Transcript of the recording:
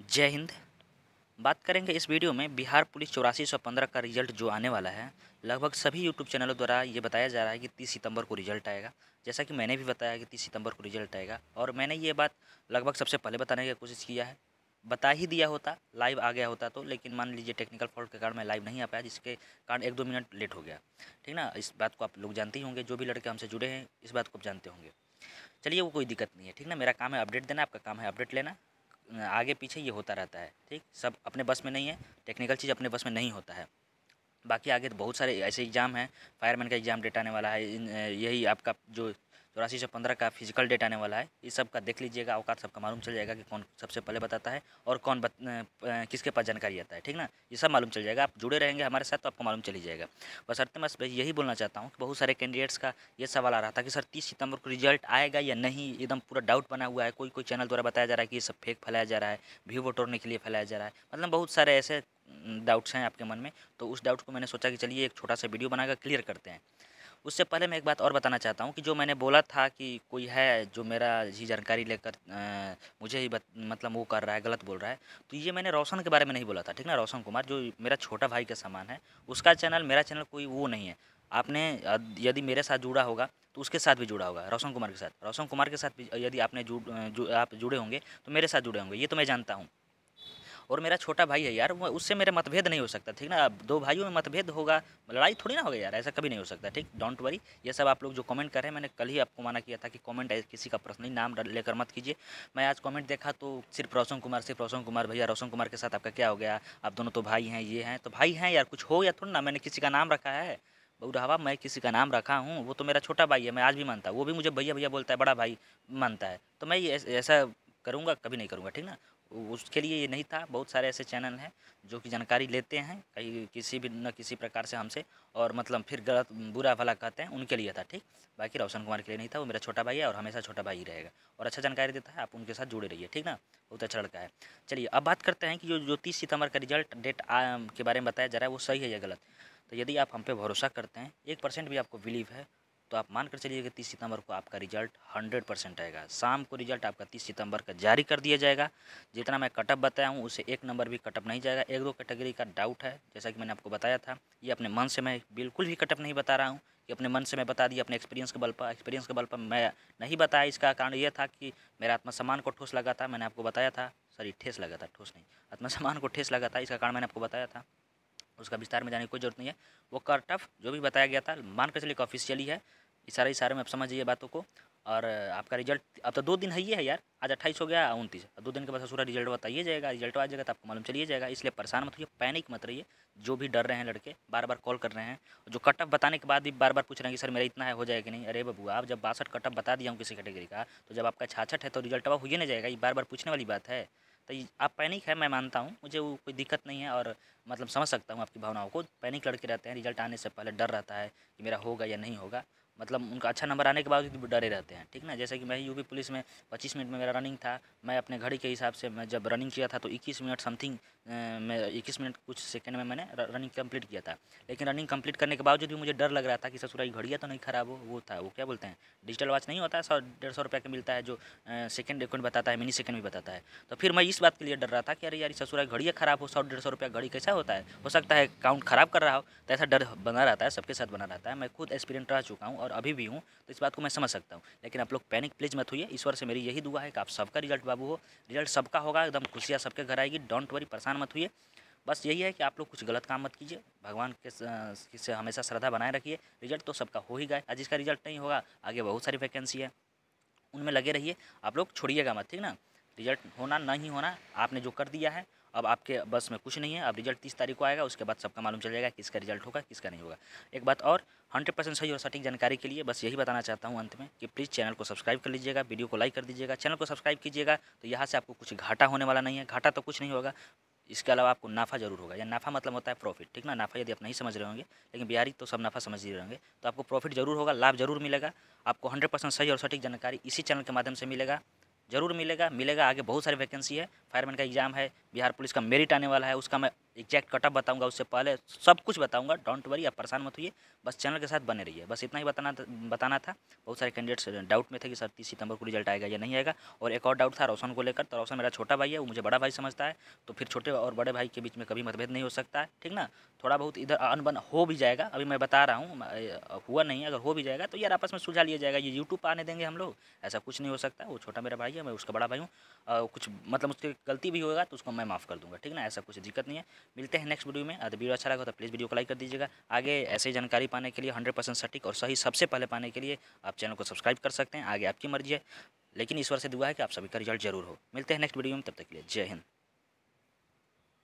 जय हिंद बात करेंगे इस वीडियो में बिहार पुलिस चौरासी सौ पंद्रह का रिजल्ट जो आने वाला है लगभग सभी यूट्यूब चैनलों द्वारा ये बताया जा रहा है कि तीस सितंबर को रिजल्ट आएगा जैसा कि मैंने भी बताया कि तीस सितंबर को रिजल्ट आएगा और मैंने ये बात लगभग सबसे पहले बताने की कोशिश किया है बता ही दिया होता लाइव आ गया होता तो लेकिन मान लीजिए टेक्निकल फॉल्ट के कारण मैं लाइव नहीं आ पाया जिसके कारण एक दो मिनट लेट हो गया ठीक ना इस बात को आप लोग जानते ही होंगे जो भी लड़के हमसे जुड़े हैं इस बात को आप जानते होंगे चलिए वो कोई दिक्कत नहीं है ठीक ना मेरा काम है अपडेट देना आपका काम है अपडेट लेना आगे पीछे ये होता रहता है ठीक सब अपने बस में नहीं है टेक्निकल चीज़ अपने बस में नहीं होता है बाकी आगे तो बहुत सारे ऐसे एग्ज़ाम हैं फायरमैन का एग्ज़ाम डेट आने वाला है यही आपका जो चौरासी तो सौ पंद्रह का फिजिकल डेट आने वाला है ये सब का देख लीजिएगा अवकात सबका मालूम चल जाएगा कि कौन सबसे पहले बताता है और कौन बत, किसके पास जानकारी आता है ठीक ना ये सब मालूम चल जाएगा आप जुड़े रहेंगे हमारे साथ तो आपको मालूम चली जाएगा बस सर मैं यही बोलना चाहता हूँ कि बहुत सारे कैंडिडेट्स का ये सवाल आ रहा था कि सर तीस सितंबर को रिजल्ट आएगा या नहीं एकदम पूरा डाउट बना हुआ है कोई कोई चैनल द्वारा बताया जा रहा है कि ये सब फेक फैलाया जा रहा है व्यू बटोरने के लिए फैलाया जा रहा है मतलब बहुत सारे ऐसे डाउट्स हैं आपके मन में तो उस डाउट को मैंने सोचा कि चलिए एक छोटा सा वीडियो बनाकर क्लियर करते हैं उससे पहले मैं एक बात और बताना चाहता हूँ कि जो मैंने बोला था कि कोई है जो मेरा ही जानकारी लेकर मुझे ही बत, मतलब वो कर रहा है गलत बोल रहा है तो ये मैंने रोशन के बारे में नहीं बोला था ठीक ना रोशन कुमार जो मेरा छोटा भाई का सामान है उसका चैनल मेरा चैनल कोई वो नहीं है आपने यदि मेरे साथ जुड़ा होगा तो उसके साथ भी जुड़ा होगा रोशन कुमार के साथ रोशन कुमार के साथ भी यदि आपने जुड़ जु, आप जुड़े होंगे तो मेरे साथ जुड़े होंगे ये तो मैं जानता हूँ और मेरा छोटा भाई है यार उससे मेरा मतभेद नहीं हो सकता ठीक ना दो भाइयों में मतभेद होगा लड़ाई थोड़ी ना होगा यार ऐसा कभी नहीं हो सकता ठीक डोंट वरी ये सब आप लोग जो कमेंट कर रहे हैं मैंने कल ही आपको मना किया था कि कमेंट किसी का नहीं नाम लेकर मत कीजिए मैं आज कॉमेंट देखा तो सिर्फ रोशन कुमार सिर्फ रोशन कुमार भैया रोशन कुमार के साथ आपका क्या हो गया आप दोनों तो भाई हैं ये हैं तो भाई हैं यार कुछ हो या थोड़ा ना मैंने किसी का नाम रखा है बउरावा मैं किसी का नाम रखा हूँ वो तो मेरा छोटा भाई है मैं आज भी मानता हूँ वो भी मुझे भैया भैया बोलता है बड़ा भाई मानता है तो मैं ऐसा करूँगा कभी नहीं करूँगा ठीक ना उसके लिए ये नहीं था बहुत सारे ऐसे चैनल हैं जो कि जानकारी लेते हैं कहीं किसी भी न किसी प्रकार से हमसे और मतलब फिर गलत बुरा भला कहते हैं उनके लिए था ठीक बाकी रोशन कुमार के लिए नहीं था वो मेरा छोटा भाई है और हमेशा छोटा भाई ही रहेगा और अच्छा जानकारी देता है आप उनके साथ जुड़े रहिए ठीक ना बहुत अच्छा लड़का है चलिए अब बात करते हैं कि जो जो तीस सितंबर का रिजल्ट डेट के बारे में बताया जा रहा है वो सही है या गलत तो यदि आप हम पे भरोसा करते हैं एक परसेंट भी आपको बिलीव है तो आप मान कर चलिए कि तीस सितंबर को आपका रिजल्ट हंड्रेड परसेंट आएगा शाम को रिजल्ट आपका तीस सितंबर का जारी कर दिया जाएगा जितना मैं कटअप बताया हूँ उसे एक नंबर भी कटअप नहीं जाएगा एक दो कैटेगरी का डाउट है जैसा कि मैंने आपको बताया था ये अपने मन से मैं बिल्कुल भी कटअप नहीं बता रहा हूँ कि अपने मन से मैं बता दिया अपने एक्सपीरियंस के बल पर एक्सपीरियंस के बल पर मैं नहीं बताया इसका कारण यह था कि मेरा आत्मसम्मान को ठोस लगा था मैंने आपको बताया था सॉरी ठेस लगा था ठोस नहीं आत्मसम्मान को ठेस लगा था इसका कारण मैंने आपको बताया था उसका विस्तार में जाने की कोई जरूरत नहीं है वो कट जो भी बताया गया था मानकर चलिए ऑफिशियली है इशारा इशारे में आप समझिए बातों को और आपका रिजल्ट अब तो दो दिन है ही है यार आज अट्ठाईस हो गया उनतीस दो दिन के बाद पूरा रिजल्ट बताइए जाएगा रिजल्ट आ जाएगा तो आपको मालूम चलिए जाएगा इसलिए परेशान मत होइए पैनिक मत रहिए जो भी डर रहे हैं लड़के बार बार कॉल कर रहे हैं जो कटअप बताने के बाद भी बार बार पूछ रहे हैं कि सर मेरा इतना है हो जाएगा कि नहीं अरे बबू आप जब बासठ कटअप बता दिया हूँ किसी कैटेगरी का तो जब आपका छाछठ है तो रिजल्ट वह हुई नहीं जाएगा ये बार बार पूछने वाली बात है तो आप पैनिक है मैं मानता हूँ मुझे वो कोई दिक्कत नहीं है और मतलब समझ सकता हूँ आपकी भावनाओं को पैनिक लड़के रहते हैं रिजल्ट आने से पहले डर रहता है कि मेरा होगा या नहीं होगा मतलब उनका अच्छा नंबर आने के बावजूद भी डरे रहते हैं ठीक ना जैसे कि मैं यूपी पुलिस में पच्चीस मिनट में मेरा रनिंग था मैं अपने घड़ी के हिसाब से मैं जब रनिंग किया था तो इक्कीस मिनट समथिंग मैं इक्कीस मिनट कुछ सेकेंड में मैंने रनिंग कम्प्लीट किया था लेकिन रनिंग कम्प्लीट करने के बावजूद भी मुझे डर लग रहा था कि ससुराल घड़िया तो नहीं खराब हो वो था वो क्या बोलते हैं डिजिटल वॉच नहीं होता है सौ डेढ़ सौ रुपये का मिलता है जो सेकेंड एक बताता है मिनी सेकेंड भी बताता है तो फिर मैं इस बात के लिए डर रहा था कि अरे यार ससुराल घड़िया खराब हो सौ डेढ़ सौ रुपया घड़ी कैसा होता है हो सकता है काउंट खराब कर रहा हो तो ऐसा डर बना रहता है सबके साथ बना रहता है मैं खुद एक्सपीरियंट रह चुका हूँ और अभी भी हूँ तो इस बात को मैं समझ सकता हूँ लेकिन आप लोग पैनिक प्लीज मत हुई ईश्वर से मेरी यही दुआ है कि आप सबका रिजल्ट बाबू हो रिजल्ट सबका होगा एकदम खुशियाँ सबके घर आएगी डोंट वरी परेशान मत हुई बस यही है कि आप लोग कुछ गलत काम मत कीजिए भगवान के से हमेशा श्रद्धा बनाए रखिए रिजल्ट तो सबका हो ही गया आज इसका रिजल्ट नहीं होगा आगे बहुत सारी वैकेंसी है उनमें लगे रहिए आप लोग छोड़िएगा मत ठीक ना रिजल्ट होना नहीं होना आपने जो कर दिया है अब आपके बस में कुछ नहीं है अब रिजल्ट तीस तारीख को आएगा उसके बाद सबका मालूम चल जाएगा किसका रिजल्ट होगा किसका नहीं होगा एक बात और हंड्रेड परसेंट सही और सटीक जानकारी के लिए बस यही बताना चाहता हूँ अंत में कि प्लीज़ चैनल को सब्सक्राइब कर लीजिएगा वीडियो को लाइक कर दीजिएगा चैनल को सब्सक्राइब कीजिएगा तो यहाँ से आपको कुछ घाटा होने वाला नहीं है घाटा तो कुछ नहीं होगा इसके अलावा आपको नाफा जरूर होगा या नाफा मतलब होता है प्रॉफिट ठीक ना नाफा यदि आप नहीं समझ रहे होंगे लेकिन बिहारी तो सब नाफा समझ ही रहेंगे तो आपको प्रॉफिट जरूर होगा लाभ जरूर मिलेगा आपको हंड्रेड परसेंट सही और सटीक जानकारी इसी चैनल के माध्यम से मिलेगा जरूर मिलेगा मिलेगा आगे बहुत सारी वैकेंसी है फायरमैन का एग्जाम है बिहार पुलिस का मेरिट आने वाला है उसका मैं एग्जैक्ट कटअप बताऊंगा उससे पहले सब कुछ बताऊंगा डोंट वरी आप परेशान मत हुई बस चैनल के साथ बने रहिए बस इतना ही बताना था, बताना था बहुत सारे कैंडिडेट्स डाउट में थे कि सर तीस सितंबर को रिजल्ट आएगा या नहीं आएगा और एक और डाउट था रोशन को लेकर तो रोशन मेरा छोटा भाई है वो मुझे बड़ा भाई समझता है तो फिर छोटे और बड़े भाई के बीच में कभी मतभेद नहीं हो सकता है ठीक ना थोड़ा बहुत इधर अनबन हो भी जाएगा अभी मैं बता रहा हूँ हुआ नहीं अगर हो भी जाएगा तो यार आपस में सुलझा लिया जाएगा ये यूट्यूब पर आने देंगे हम लोग ऐसा कुछ नहीं हो सकता वो छोटा मेरा भाई है मैं उसका बड़ा भाई हूँ कुछ मतलब उसके गलती भी होगा तो उसको मैं माफ़ कर दूँगा ठीक ना ऐसा कुछ दिक्कत नहीं है मिलते हैं नेक्स्ट वीडियो में अगर वीडियो अच्छा लगा तो प्लीज़ वीडियो को लाइक कर दीजिएगा आगे ऐसी जानकारी पाने के लिए हंड्रेड सटीक और सही सबसे पहले पाने के लिए आप चैनल को सब्सक्राइब कर सकते हैं आगे आपकी मर्जी है लेकिन ईश्वर से दुआ है कि आप सभी का रिजल्ट जरूर हो मिलते हैं नेक्स्ट वीडियो में तब तक के लिए जय हिंद